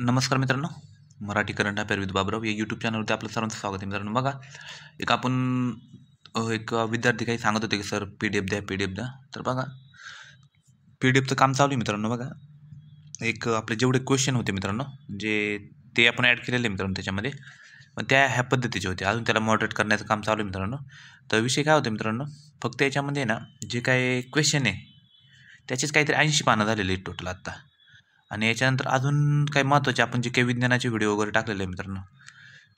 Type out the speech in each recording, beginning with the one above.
नमस्कार मित्रांनो Marathi current affair with Babrao या यूट्यूब चॅनलवरती आपलं सर्वांचं स्वागत आहे मित्रांनो बघा एक आपण एक विद्यार्थी काही सांगत होते की सर पी डी एफ द्या पी डी एफ द्या तर बघा पी डी एफचं काम चालू आहे मित्रांनो बघा एक आपले जेवढे क्वेश्चन होते मित्रांनो जे ते आपण ॲड केलेले मित्रांनो त्याच्यामध्ये पण त्या ह्या पद्धतीचे होते अजून त्याला मॉडरेट करण्याचं काम चालू आहे मित्रांनो तर विषय काय होते मित्रांनो फक्त याच्यामध्ये ना जे काही क्वेश्चन आहे त्याचेच काहीतरी ऐंशी पानं झालेली टोटल आत्ता आणि याच्यानंतर अजून काही महत्त्वाचे आपण जे काही विज्ञानाचे व्हिडिओ वगैरे टाकलेले आहे मित्रांनो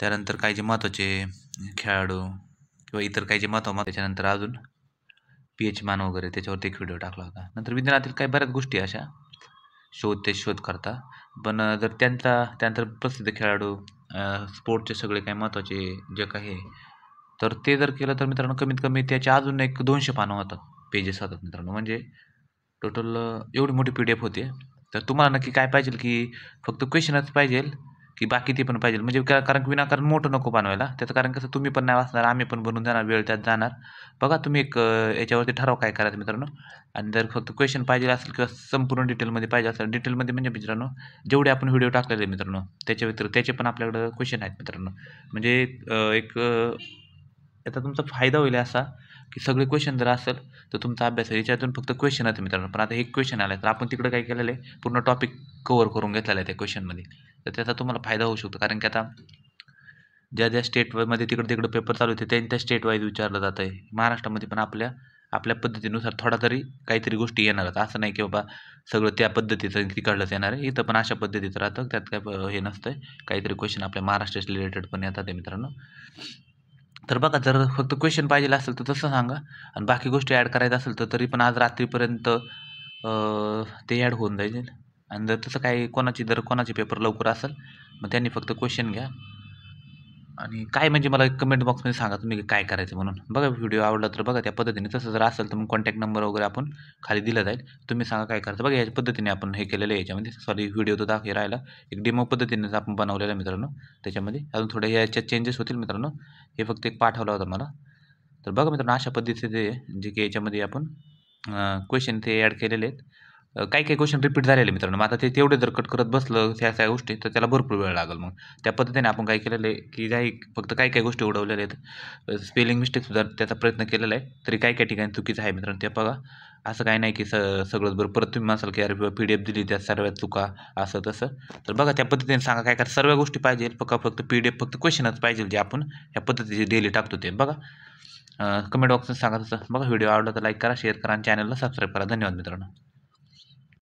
त्यानंतर काही जे महत्त्वाचे खेळाडू किंवा इतर काही जे महत्त्व त्याच्यानंतर अजून पी एच मान वगैरे त्याच्यावरती एक व्हिडिओ टाकला होता नंतर विज्ञानातील काही बऱ्याच गोष्टी अशा शोध ते शोध करता पण जर त्यांचा त्यानंतर प्रसिद्ध खेळाडू स्पोर्टचे सगळे काही महत्त्वाचे जे काही तर ते जर केलं तर मित्रांनो कमीत कमी त्याचे अजून एक दोनशे पानं होतात पेजेस होतात मित्रांनो म्हणजे टोटल एवढी मोठी पी डी एफ होते तर तुम्हाला नक्की काय पाहिजे की फक्त क्वेश्चनच पाहिजे की बाकी ते पण पाहिजे म्हणजे का कारण विनाकारण मोठं नको बनवायला त्याचं कारण कसं तुम्ही पण नाही वाचणार आम्ही पण बनवून जाणार वेळ त्यात जाणार बघा तुम्ही एक याच्यावरती ठराव काय करायचं मित्रांनो आणि जर फक्त क्वेश्चन पाहिजे असेल किंवा संपूर्ण डिटेलमध्ये पाहिजे असेल डिटेलमध्ये म्हणजे मित्रांनो जेवढे आपण व्हिडिओ टाकलेले मित्रांनो त्याच्या व्यतिरिक्त त्याचे पण आपल्याकडं क्वेश्चन आहेत मित्रांनो म्हणजे एक याचा तुमचा फायदा होईल असा की सगळे क्वेश्चन जर असेल तर तुमचा अभ्यास आहे याच्यातून फक्त क्वेश्चन आहेत मित्रांनो पण आता एक क्वेश्चन आलं आहे तर आपण तिकडं काय केलेलं आहे पूर्ण टॉपिक कवर करून घेतलेला आहे त्या क्वेश्चनमध्ये तर त्याचा तुम्हाला फायदा होऊ शकतो कारण की आता ज्या ज्या स्टेटमध्ये तिकडे तिकडे पेपर चालू होते त्यांच्या स्टेट वाईज विचारलं जात आहे महाराष्ट्रामध्ये पण आपल्या आपल्या पद्धतीनुसार थोडा तरी काहीतरी गोष्टी येणार असं नाही की बाबा सगळं त्या पद्धतीचं तिकडलंच येणार आहे इथं पण अशा पद्धतीचं राहतं त्यात काय हे नसतं काहीतरी क्वेश्चन आपल्या महाराष्ट्राशी रिलेटेड पण येतात मित्रांनो तर बघा जर फक्त क्वेश्चन पाहिजे असेल तर तसं सांगा आणि बाकी गोष्टी ॲड करायचं असेल तर तरी पण आज रात्रीपर्यंत ते ॲड होऊन जाईल आणि जर तसं काही कोणाची जर कोणाचे पेपर लवकर असेल मग त्यांनी फक्त क्वेश्चन घ्या आणि काय म्हणजे मला कमेंट बॉक्समध्ये सांगा तुम्ही काय करायचं म्हणून बघा व्हिडिओ आवडला तर बघा त्या पद्धतीने तसं जर असेल तर मग कॉन्टॅक्ट नंबर वगैरे आपण खाली दिला जाईल तुम्ही सांगा काय करायचं बघा याच्या पद्धतीने आपण हे केलेलं आहे याच्यामध्ये सॉरी व्हिडिओ तो दाखवे राहिला एक डिमो पद्धतीने आपण बनवलेला मित्रांनो त्याच्यामध्ये अजून थोड्या याच्यात चेंजेस होतील मित्रांनो हे फक्त एक पाठवला होता मला तर बघा मित्रांनो अशा पद्धतीचे जे की याच्यामध्ये आपण क्वेश्चन ते ॲड केलेले आहेत काही काही क्वेश्चन रिपीट झालेले मित्रांनो मग आता ते तेवढे जर कट करत बसलं ह्या सगळ्या गोष्टी तर त्याला भरपूर वेळ लागेल मग त्या पद्धतीने आपण काय केलेलं आहे की काही फक्त काही काही गोष्टी उडवलेल्या आहेत स्पेलिंग मिस्टेकसुद्धा त्याचा प्रयत्न केलेला आहे तरी काही काही ठिकाणी चुकीचं आहे मित्रांनो ते बघा असं काही नाही की स सगळंच बरं परत तुम्ही म्हणाल की अरे पी डी एफ दिली त्या सर्व चुका असं तसं तर बघा त्या पद्धतीने सांगा काय करा सर्व गोष्टी पाहिजे फक्त फक्त पी डी एफ फक्त क्वेश्चनच पाहिजे जे आपण या पद्धतीचे डेली टाकतो ते बघा कमेंट बॉक्समध्ये सांगा तसं बघा व्हिडिओ आवडला तर लाईक करा शेअर करा आणि चॅनलला सबस्क्राईब करा धन्यवाद मित्रांनो